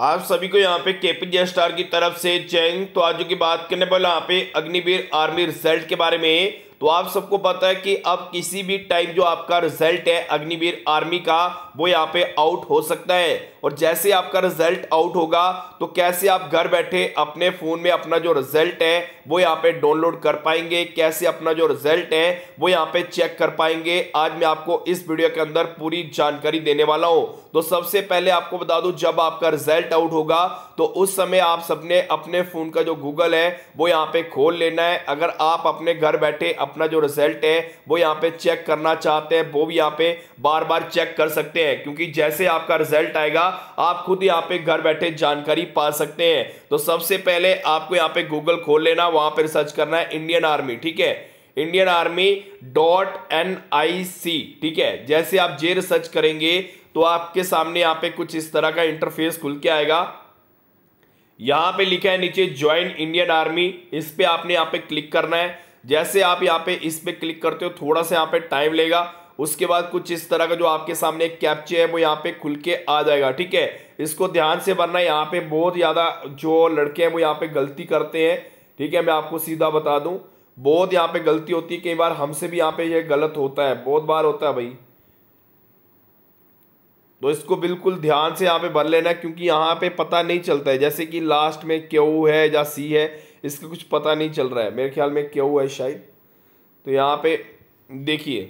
आप सभी को यहाँ पे केपीजे स्टार की तरफ से चैंग तो आज की बात करने वाला यहाँ पे अग्निवीर आर्मी रिजल्ट के बारे में तो आप सबको पता है कि अब किसी भी टाइम जो आपका रिजल्ट है अग्निवीर आर्मी का वो यहाँ पे आउट हो सकता है और जैसे आपका रिजल्ट आउट होगा तो कैसे आप घर बैठे अपने फ़ोन में अपना जो रिजल्ट है वो यहाँ पे डाउनलोड कर पाएंगे कैसे अपना जो रिजल्ट है वो यहाँ पे चेक कर पाएंगे आज मैं आपको इस वीडियो के अंदर पूरी जानकारी देने वाला हूँ तो सबसे पहले आपको बता दू जब आपका रिजल्ट आउट होगा तो उस समय आप सबने अपने फ़ोन का जो गूगल है वो यहाँ पे खोल लेना है अगर आप अपने घर बैठे अपना जो रिजल्ट है वो यहाँ पे चेक करना चाहते हैं वो भी यहाँ पे बार बार चेक कर सकते हैं क्योंकि जैसे आपका रिजल्ट आएगा आप खुद यहाँ पे घर बैठे जानकारी पा सकते हैं तो सबसे पहले आपको यहाँ पे गूगल खोल लेना वहां पर सर्च करना है इंडियन आर्मी ठीक है Indian army dot N I C ठीक है जैसे आप जे रिसर्च करेंगे तो आपके सामने यहाँ पे कुछ इस तरह का इंटरफेस खुल के आएगा यहां पे लिखा है नीचे ज्वाइन इंडियन आर्मी इस पे आपने यहां पे क्लिक करना है जैसे आप यहाँ पे इस पर क्लिक करते हो थोड़ा सा यहाँ पे टाइम लेगा उसके बाद कुछ इस तरह का जो आपके सामने कैप्चे है वो यहाँ पे खुल के आ जाएगा ठीक है इसको ध्यान से भरना यहाँ पे बहुत ज़्यादा जो लड़के हैं वो यहाँ पे गलती करते हैं ठीक है मैं आपको सीधा बता दूं बहुत यहाँ पे गलती होती है कई बार हमसे भी यहाँ पे ये गलत होता है बहुत बार होता है भाई तो इसको बिल्कुल ध्यान से यहाँ पे भर लेना क्योंकि यहाँ पे पता नहीं चलता है जैसे कि लास्ट में क्यू है या सी है इसका कुछ पता नहीं चल रहा है मेरे ख्याल में क्यों हुआ है शायद तो यहाँ पे देखिए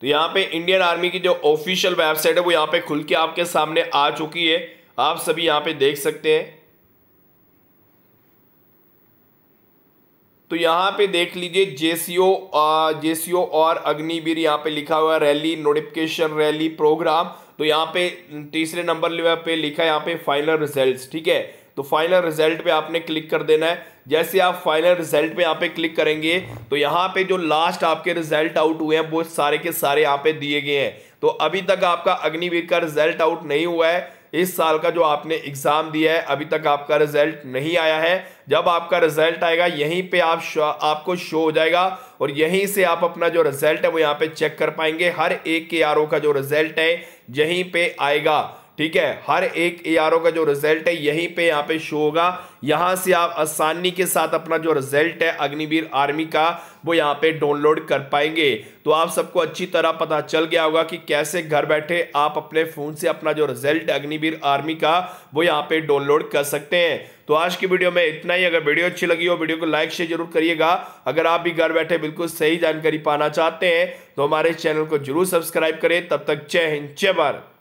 तो यहाँ पे इंडियन आर्मी की जो ऑफिशियल वेबसाइट है वो यहाँ पे खुल के आपके सामने आ चुकी है आप सभी यहाँ पे देख सकते हैं तो यहाँ पे देख लीजिए जेसीओ जेसीओ और अग्निवीर यहाँ पे लिखा हुआ रैली नोटिफिकेशन रैली प्रोग्राम तो यहाँ पे तीसरे नंबर पे लिखा है यहाँ पे फाइनल रिजल्ट्स ठीक है तो फाइनल रिजल्ट पे आपने क्लिक कर देना है जैसे आप फाइनल रिजल्ट पे यहाँ पे क्लिक करेंगे तो यहाँ पे जो लास्ट आपके रिजल्ट आउट हुए हैं वो सारे के सारे यहाँ पे दिए गए हैं तो अभी तक आपका अग्निवीर का रिजल्ट आउट नहीं हुआ है इस साल का जो आपने एग्ज़ाम दिया है अभी तक आपका रिजल्ट नहीं आया है जब आपका रिजल्ट आएगा यहीं पे आप शो, आपको शो हो जाएगा और यहीं से आप अपना जो रिजल्ट है वो यहाँ पे चेक कर पाएंगे हर एक के आर का जो रिजल्ट है यहीं पे आएगा ठीक है हर एक ए का जो रिजल्ट है यहीं पे यहाँ पे शो होगा यहाँ से आप आसानी के साथ अपना जो रिजल्ट है अग्निवीर आर्मी का वो यहाँ पे डाउनलोड कर पाएंगे तो आप सबको अच्छी तरह पता चल गया होगा कि कैसे घर बैठे आप अपने फ़ोन से अपना जो रिजल्ट अग्निवीर आर्मी का वो यहाँ पे डाउनलोड कर सकते हैं तो आज की वीडियो में इतना ही अगर वीडियो अच्छी लगी हो वीडियो को लाइक शेयर जरूर करिएगा अगर आप भी घर बैठे बिल्कुल सही जानकारी पाना चाहते हैं तो हमारे चैनल को जरूर सब्सक्राइब करें तब तक जय हिंद जय भारत